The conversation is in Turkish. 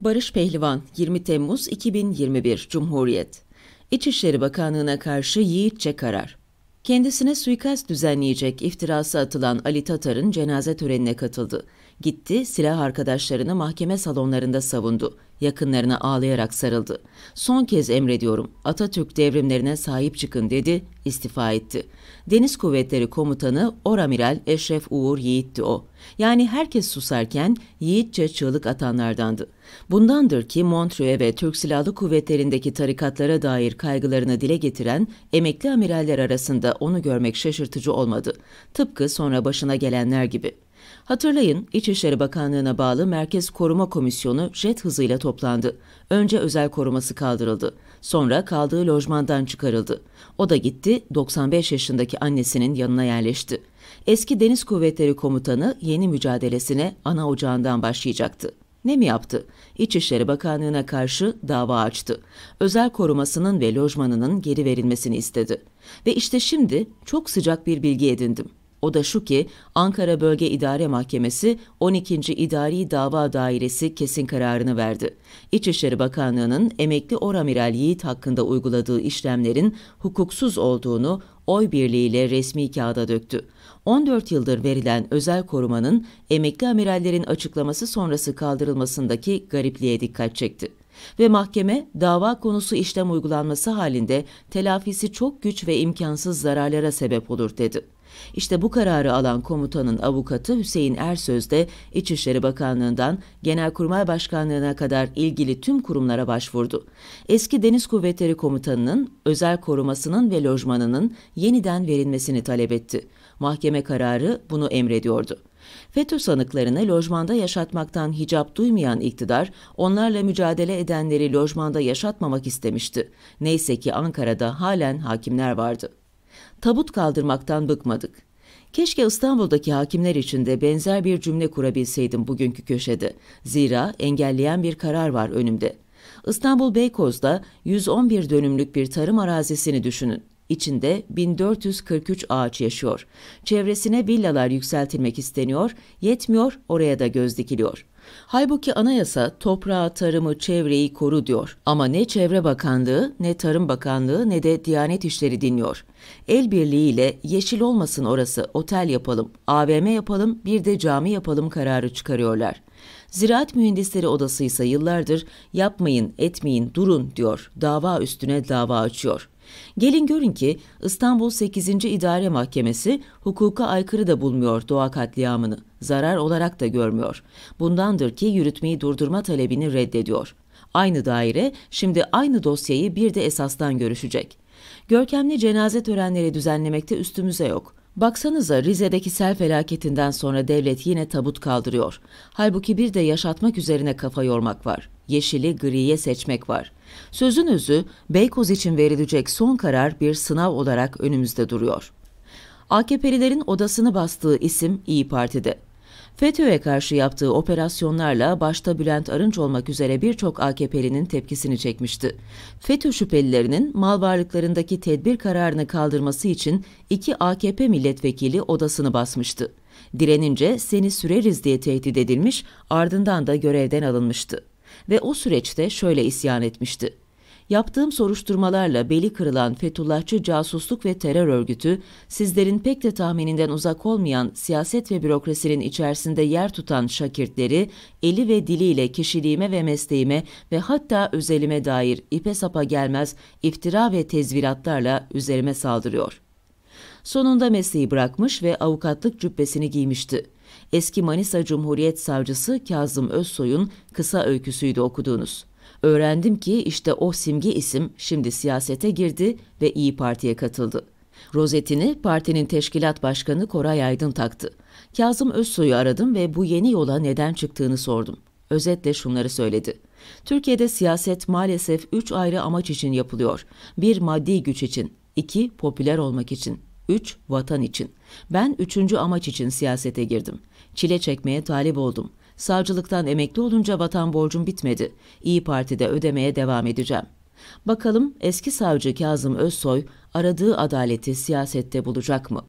Barış Pehlivan 20 Temmuz 2021 Cumhuriyet İçişleri Bakanlığı'na karşı yiğitçe karar. Kendisine suikast düzenleyecek iftirası atılan Ali Tatar'ın cenaze törenine katıldı. Gitti, silah arkadaşlarını mahkeme salonlarında savundu. Yakınlarına ağlayarak sarıldı. Son kez emrediyorum, Atatürk devrimlerine sahip çıkın dedi, istifa etti. Deniz Kuvvetleri Komutanı Oramiral Eşref Uğur Yiğit'ti o. Yani herkes susarken yiğitçe çığlık atanlardandı. Bundandır ki Montreux ve Türk Silahlı Kuvvetleri'ndeki tarikatlara dair kaygılarını dile getiren emekli amiraller arasında onu görmek şaşırtıcı olmadı. Tıpkı sonra başına gelenler gibi. Hatırlayın, İçişleri Bakanlığı'na bağlı Merkez Koruma Komisyonu jet hızıyla toplandı. Önce özel koruması kaldırıldı. Sonra kaldığı lojmandan çıkarıldı. O da gitti, 95 yaşındaki annesinin yanına yerleşti. Eski Deniz Kuvvetleri Komutanı yeni mücadelesine ana ocağından başlayacaktı. Ne mi yaptı? İçişleri Bakanlığı'na karşı dava açtı. Özel korumasının ve lojmanının geri verilmesini istedi. Ve işte şimdi çok sıcak bir bilgi edindim. O da şu ki Ankara Bölge İdare Mahkemesi 12. İdari Dava Dairesi kesin kararını verdi. İçişleri Bakanlığı'nın emekli Oramiral Yiğit hakkında uyguladığı işlemlerin hukuksuz olduğunu oy birliğiyle resmi kağıda döktü. 14 yıldır verilen özel korumanın emekli amirallerin açıklaması sonrası kaldırılmasındaki garipliğe dikkat çekti ve mahkeme dava konusu işlem uygulanması halinde telafisi çok güç ve imkansız zararlara sebep olur dedi. İşte bu kararı alan komutanın avukatı Hüseyin Ersöz de İçişleri Bakanlığı'ndan Genelkurmay Başkanlığı'na kadar ilgili tüm kurumlara başvurdu. Eski Deniz Kuvvetleri Komutanı'nın özel korumasının ve lojmanının yeniden verilmesini talep etti. Mahkeme kararı bunu emrediyordu. FETÖ sanıklarını lojmanda yaşatmaktan hicap duymayan iktidar, onlarla mücadele edenleri lojmanda yaşatmamak istemişti. Neyse ki Ankara'da halen hakimler vardı tabut kaldırmaktan bıkmadık. Keşke İstanbul'daki hakimler için de benzer bir cümle kurabilseydim bugünkü köşede. Zira engelleyen bir karar var önümde. İstanbul Beykoz'da 111 dönümlük bir tarım arazisini düşünün. İçinde 1443 ağaç yaşıyor. Çevresine villalar yükseltilmek isteniyor, yetmiyor oraya da göz dikiliyor. Halbuki anayasa toprağı, tarımı, çevreyi koru diyor. Ama ne Çevre Bakanlığı, ne Tarım Bakanlığı ne de Diyanet İşleri dinliyor. El birliğiyle yeşil olmasın orası otel yapalım, AVM yapalım, bir de cami yapalım kararı çıkarıyorlar. Ziraat Mühendisleri Odası ise yıllardır yapmayın, etmeyin, durun diyor. Dava üstüne dava açıyor. Gelin görün ki İstanbul 8. İdare Mahkemesi hukuka aykırı da bulmuyor doğa katliamını, zarar olarak da görmüyor. Bundandır ki yürütmeyi durdurma talebini reddediyor. Aynı daire şimdi aynı dosyayı bir de esastan görüşecek. Görkemli cenaze törenleri düzenlemekte üstümüze yok. Baksanıza Rize'deki sel felaketinden sonra devlet yine tabut kaldırıyor. Halbuki bir de yaşatmak üzerine kafa yormak var. Yeşili griye seçmek var. Sözün özü Beykoz için verilecek son karar bir sınav olarak önümüzde duruyor. AKP'lilerin odasını bastığı isim İyi Parti'de. FETÖ'ye karşı yaptığı operasyonlarla başta Bülent Arınç olmak üzere birçok AKP'linin tepkisini çekmişti. FETÖ şüphelilerinin mal varlıklarındaki tedbir kararını kaldırması için iki AKP milletvekili odasını basmıştı. Direnince seni süreriz diye tehdit edilmiş, ardından da görevden alınmıştı ve o süreçte şöyle isyan etmişti. Yaptığım soruşturmalarla beli kırılan Fethullahçı casusluk ve terör örgütü, sizlerin pek de tahmininden uzak olmayan siyaset ve bürokrasinin içerisinde yer tutan şakirtleri, eli ve diliyle kişiliğime ve mesleğime ve hatta özelime dair ipe sapa gelmez iftira ve tezviratlarla üzerime saldırıyor. Sonunda mesleği bırakmış ve avukatlık cübbesini giymişti. Eski Manisa Cumhuriyet Savcısı Kazım Özsoy'un kısa öyküsüydü okuduğunuz. Öğrendim ki işte o simge isim şimdi siyasete girdi ve İyi Parti'ye katıldı. Rozetini partinin teşkilat başkanı Koray Aydın taktı. Kazım Özsoy'u aradım ve bu yeni yola neden çıktığını sordum. Özetle şunları söyledi. Türkiye'de siyaset maalesef üç ayrı amaç için yapılıyor. Bir maddi güç için, iki popüler olmak için, üç vatan için. Ben üçüncü amaç için siyasete girdim. Çile çekmeye talip oldum. Savcılıktan emekli olunca vatan borcum bitmedi. İyi Parti'de ödemeye devam edeceğim. Bakalım eski savcı Kazım Özsoy aradığı adaleti siyasette bulacak mı?